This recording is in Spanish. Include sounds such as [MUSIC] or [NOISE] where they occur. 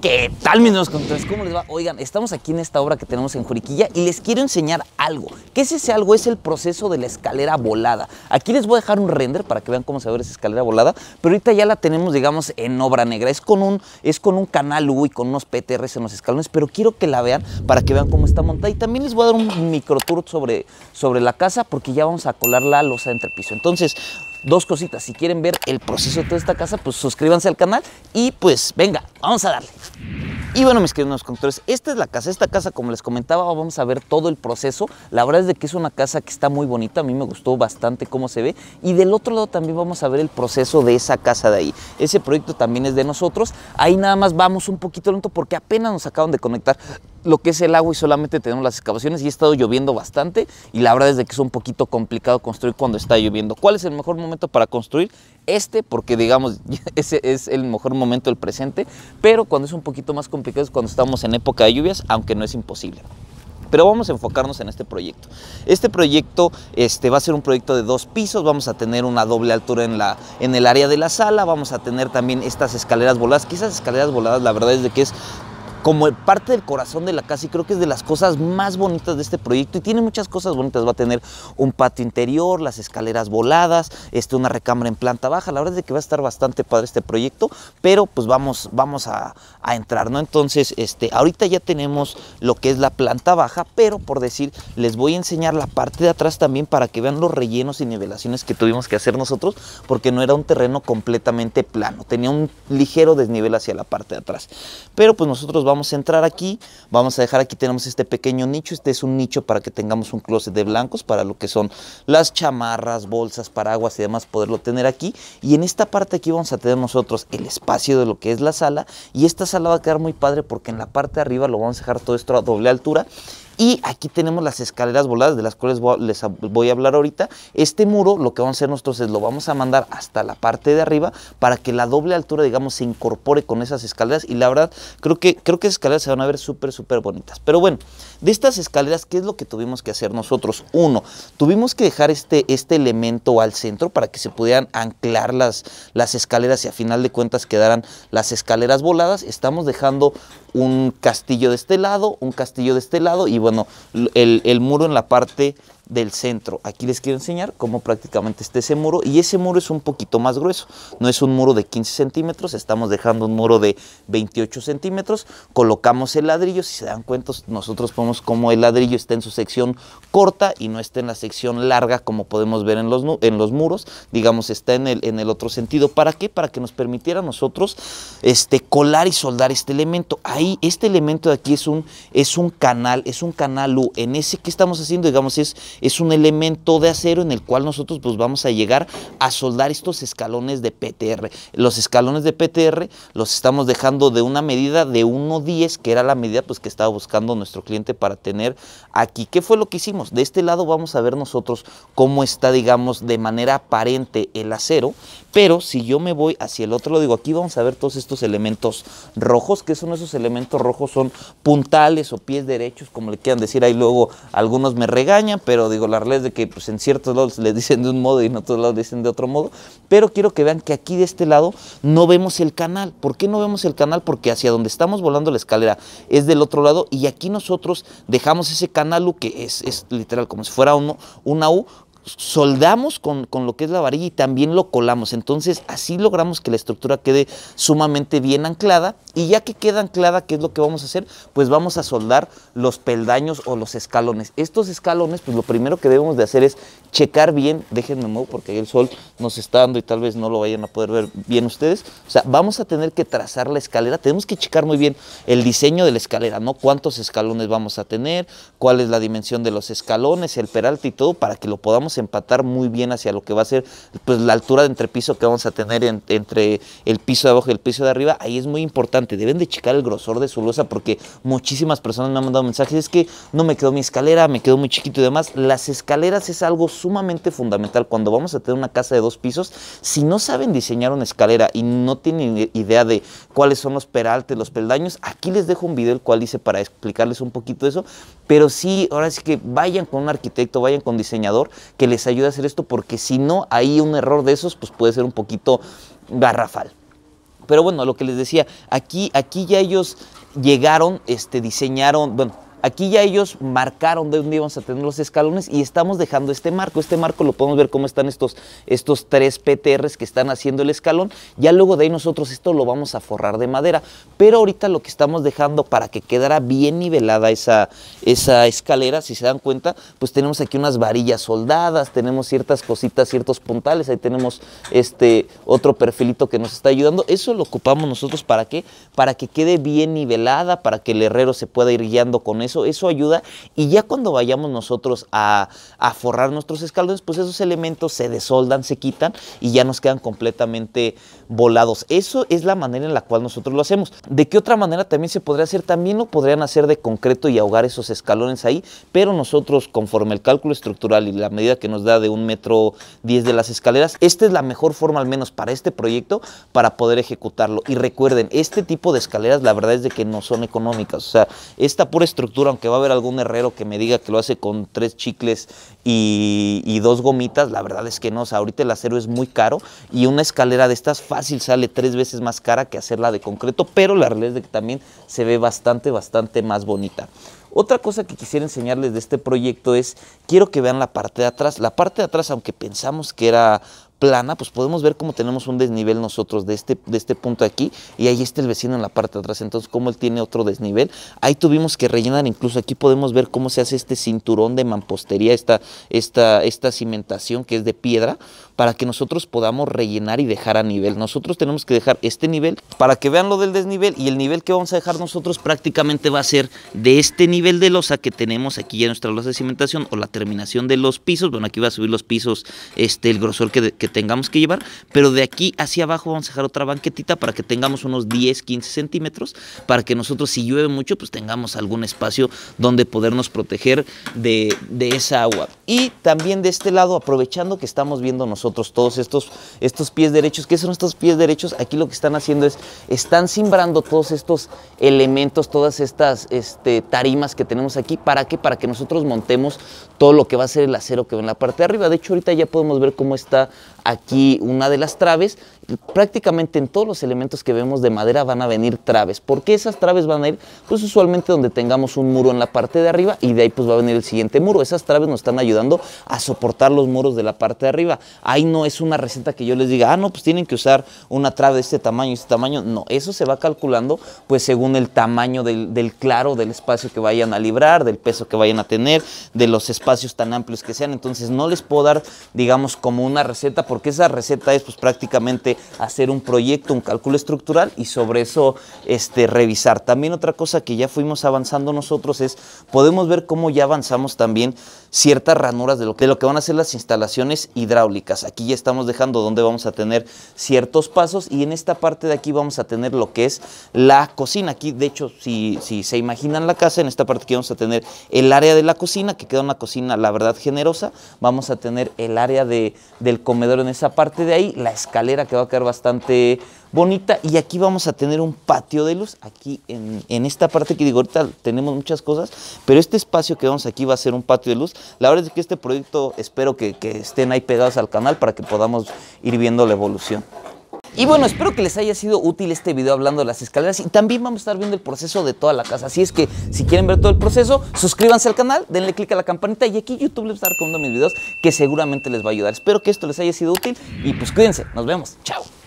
¿Qué tal, mis contras? ¿Cómo les va? Oigan, estamos aquí en esta obra que tenemos en Juriquilla y les quiero enseñar algo. ¿Qué es ese algo? Es el proceso de la escalera volada. Aquí les voy a dejar un render para que vean cómo se ve esa escalera volada, pero ahorita ya la tenemos, digamos, en obra negra. Es con un, es con un canal U y con unos PTRs en los escalones, pero quiero que la vean para que vean cómo está montada. Y también les voy a dar un micro tour sobre, sobre la casa porque ya vamos a colar la losa entre piso. Entonces, Dos cositas, si quieren ver el proceso de toda esta casa, pues suscríbanse al canal y pues venga, vamos a darle. Y bueno, mis queridos conductores, esta es la casa. Esta casa, como les comentaba, vamos a ver todo el proceso. La verdad es de que es una casa que está muy bonita. A mí me gustó bastante cómo se ve. Y del otro lado también vamos a ver el proceso de esa casa de ahí. Ese proyecto también es de nosotros. Ahí nada más vamos un poquito lento porque apenas nos acaban de conectar lo que es el agua y solamente tenemos las excavaciones y ha estado lloviendo bastante y la verdad es que es un poquito complicado construir cuando está lloviendo. ¿Cuál es el mejor momento para construir? Este, porque digamos, [LAUGHS] ese es el mejor momento, el presente, pero cuando es un poquito más complicado es cuando estamos en época de lluvias, aunque no es imposible pero vamos a enfocarnos en este proyecto. Este proyecto este, va a ser un proyecto de dos pisos, vamos a tener una doble altura en, la, en el área de la sala, vamos a tener también estas escaleras voladas, que esas escaleras voladas la verdad es de que es como parte del corazón de la casa y creo que es de las cosas más bonitas de este proyecto y tiene muchas cosas bonitas. Va a tener un patio interior, las escaleras voladas, este, una recámara en planta baja. La verdad es que va a estar bastante padre este proyecto, pero pues vamos, vamos a, entrar, ¿no? Entonces, este, ahorita ya tenemos lo que es la planta baja, pero por decir, les voy a enseñar la parte de atrás también para que vean los rellenos y nivelaciones que tuvimos que hacer nosotros porque no era un terreno completamente plano, tenía un ligero desnivel hacia la parte de atrás. Pero pues nosotros vamos vamos a entrar aquí, vamos a dejar aquí, tenemos este pequeño nicho, este es un nicho para que tengamos un closet de blancos, para lo que son las chamarras, bolsas, paraguas y demás, poderlo tener aquí. Y en esta parte aquí vamos a tener nosotros el espacio de lo que es la sala y esta sala va a quedar muy padre porque en la parte de arriba lo vamos a dejar todo esto a doble altura y aquí tenemos las escaleras voladas, de las cuales les voy a hablar ahorita. Este muro, lo que vamos a hacer nosotros es lo vamos a mandar hasta la parte de arriba para que la doble altura, digamos, se incorpore con esas escaleras. Y la verdad, creo que, creo que esas escaleras se van a ver súper, súper bonitas. Pero bueno, de estas escaleras, ¿qué es lo que tuvimos que hacer nosotros? Uno, tuvimos que dejar este, este elemento al centro para que se pudieran anclar las, las escaleras y a final de cuentas quedaran las escaleras voladas. Estamos dejando un castillo de este lado, un castillo de este lado y bueno, el, muro en la parte del centro. Aquí les quiero enseñar cómo prácticamente está ese muro y ese muro es un poquito más grueso. No es un muro de 15 centímetros, estamos dejando un muro de 28 centímetros. Colocamos el ladrillo, si se dan cuenta, nosotros ponemos como el ladrillo está en su sección corta y no está en la sección larga como podemos ver en los, en los muros. Digamos, está en el, en el otro sentido. ¿Para qué? Para que nos permitiera nosotros este, colar y soldar este elemento. Ahí, este elemento de aquí es un, es un canal, es un canal U. En ese que estamos haciendo, digamos, es es un elemento de acero en el cual nosotros pues vamos a llegar a soldar estos escalones de PTR. Los escalones de PTR los estamos dejando de una medida de 1.10, que era la medida pues que estaba buscando nuestro cliente para tener aquí. ¿Qué fue lo que hicimos? De este lado vamos a ver nosotros cómo está, digamos, de manera aparente el acero, pero si yo me voy hacia el otro, lo digo, aquí vamos a ver todos estos elementos rojos, que son esos elementos rojos, son puntales o pies derechos, como le quieran decir, ahí luego algunos me regañan, pero digo, la realidad es de que pues, en ciertos lados le dicen de un modo y en otros lados dicen de otro modo, pero quiero que vean que aquí de este lado no vemos el canal. ¿Por qué no vemos el canal? Porque hacia donde estamos volando la escalera es del otro lado y aquí nosotros dejamos ese canal U, que es, es literal como si fuera uno, una U, soldamos con, lo que es la varilla y también lo colamos. Entonces así logramos que la estructura quede sumamente bien anclada y ya que queda anclada, ¿qué es lo que vamos a hacer? Pues vamos a soldar los peldaños o los escalones. Estos escalones, pues lo primero que debemos de hacer es checar bien, déjenme mover porque el sol nos está dando y tal vez no lo vayan a poder ver bien ustedes. O sea, vamos a tener que trazar la escalera, tenemos que checar muy bien el diseño de la escalera, ¿no? Cuántos escalones vamos a tener, cuál es la dimensión de los escalones, el peralte y todo para que lo podamos empatar muy bien hacia lo que va a ser pues, la altura de entrepiso que vamos a tener entre el piso de abajo y el piso de arriba. Ahí es muy importante, deben de checar el grosor de su losa porque muchísimas personas me han mandado mensajes, es que no me quedó mi escalera, me quedó muy chiquito y demás. Las escaleras es algo sumamente fundamental cuando vamos a tener una casa de dos pisos. Si no saben diseñar una escalera y no tienen idea de cuáles son los peraltes, los peldaños, aquí les dejo un video el cual hice para explicarles un poquito eso. Pero sí, ahora sí que vayan con un arquitecto, vayan con un diseñador que les ayude a hacer esto porque si no, hay un error de esos pues puede ser un poquito garrafal. Pero bueno, lo que les decía, aquí, aquí ya ellos llegaron, este, diseñaron, bueno, Aquí ya ellos marcaron de dónde íbamos a tener los escalones y estamos dejando este marco. Este marco lo podemos ver cómo están estos, estos tres PTRs que están haciendo el escalón. Ya luego de ahí nosotros esto lo vamos a forrar de madera. Pero ahorita lo que estamos dejando para que quedara bien nivelada esa, esa escalera, si se dan cuenta, pues tenemos aquí unas varillas soldadas, tenemos ciertas cositas, ciertos puntales. Ahí tenemos este otro perfilito que nos está ayudando. Eso lo ocupamos nosotros para qué? Para que quede bien nivelada, para que el herrero se pueda ir guiando con eso eso, ayuda y ya cuando vayamos nosotros a, forrar nuestros escalones, pues esos elementos se desoldan, se quitan y ya nos quedan completamente volados. Eso es la manera en la cual nosotros lo hacemos. ¿De qué otra manera también se podría hacer? También lo podrían hacer de concreto y ahogar esos escalones ahí, pero nosotros conforme el cálculo estructural y la medida que nos da de un metro diez de las escaleras, esta es la mejor forma al menos para este proyecto para poder ejecutarlo. Y recuerden, este tipo de escaleras la verdad es de que no son económicas, o sea, esta pura estructura aunque va a haber algún herrero que me diga que lo hace con tres chicles y, dos gomitas, la verdad es que no. ahorita el acero es muy caro y una escalera de estas fácil sale tres veces más cara que hacerla de concreto, pero la realidad es que también se ve bastante, bastante más bonita. Otra cosa que quisiera enseñarles de este proyecto es, quiero que vean la parte de atrás. La parte de atrás, aunque pensamos que era plana, pues podemos ver cómo tenemos un desnivel nosotros de este, de este punto aquí y ahí está el vecino en la parte de atrás, entonces como él tiene otro desnivel. Ahí tuvimos que rellenar, incluso aquí podemos ver cómo se hace este cinturón de mampostería, esta, esta, esta cimentación que es de piedra, para que nosotros podamos rellenar y dejar a nivel. Nosotros tenemos que dejar este nivel para que vean lo del desnivel y el nivel que vamos a dejar nosotros prácticamente va a ser de este nivel de losa que tenemos aquí ya nuestra losa de cimentación o la terminación de los pisos. Bueno, aquí va a subir los pisos, este, el grosor que, que tengamos que llevar, pero de aquí hacia abajo vamos a dejar otra banquetita para que tengamos unos 10, 15 centímetros, para que nosotros si llueve mucho, pues tengamos algún espacio donde podernos proteger de, esa agua. Y también de este lado, aprovechando que estamos viendo nosotros todos estos, estos pies derechos, que son estos pies derechos? Aquí lo que están haciendo es, están simbrando todos estos elementos, todas estas este, tarimas que tenemos aquí, ¿para qué? Para que nosotros montemos todo lo que va a ser el acero que va en la parte de arriba. De hecho, ahorita ya podemos ver cómo está aquí una de las traves. Prácticamente en todos los elementos que vemos de madera van a venir traves. porque esas traves van a ir? Pues usualmente donde tengamos un muro en la parte de arriba y de ahí pues va a venir el siguiente muro. Esas traves nos están ayudando a soportar los muros de la parte de arriba. Ahí no es una receta que yo les diga, ah, no, pues tienen que usar una trave de este tamaño y este tamaño. No, eso se va calculando pues según el tamaño del, del claro, del espacio que vayan a librar, del peso que vayan a tener, de los espacios tan amplios que sean. Entonces no les puedo dar, digamos, como una receta porque esa receta es pues, prácticamente hacer un proyecto, un cálculo estructural y sobre eso este, revisar. También otra cosa que ya fuimos avanzando nosotros es, podemos ver cómo ya avanzamos también ciertas ranuras de lo, que, lo que van a ser las instalaciones hidráulicas. Aquí ya estamos dejando donde vamos a tener ciertos pasos y en esta parte de aquí vamos a tener lo que es la cocina. Aquí, de hecho, si, si se imaginan la casa, en esta parte aquí vamos a tener el área de la cocina, que queda una cocina, la verdad, generosa. Vamos a tener el área de, del comedor en esa parte de ahí, la escalera que va a quedar bastante bonita y aquí vamos a tener un patio de luz, aquí en, esta parte que digo, ahorita tenemos muchas cosas, pero este espacio que vamos aquí va a ser un patio de luz. La verdad es que este proyecto espero que, que estén ahí pegados al canal para que podamos ir viendo la evolución. Y bueno, espero que les haya sido útil este video hablando de las escaleras y también vamos a estar viendo el proceso de toda la casa. Así es que si quieren ver todo el proceso, suscríbanse al canal, denle click a la campanita y aquí YouTube les va estar recomendando mis videos que seguramente les va a ayudar. Espero que esto les haya sido útil y pues cuídense, nos vemos, chao.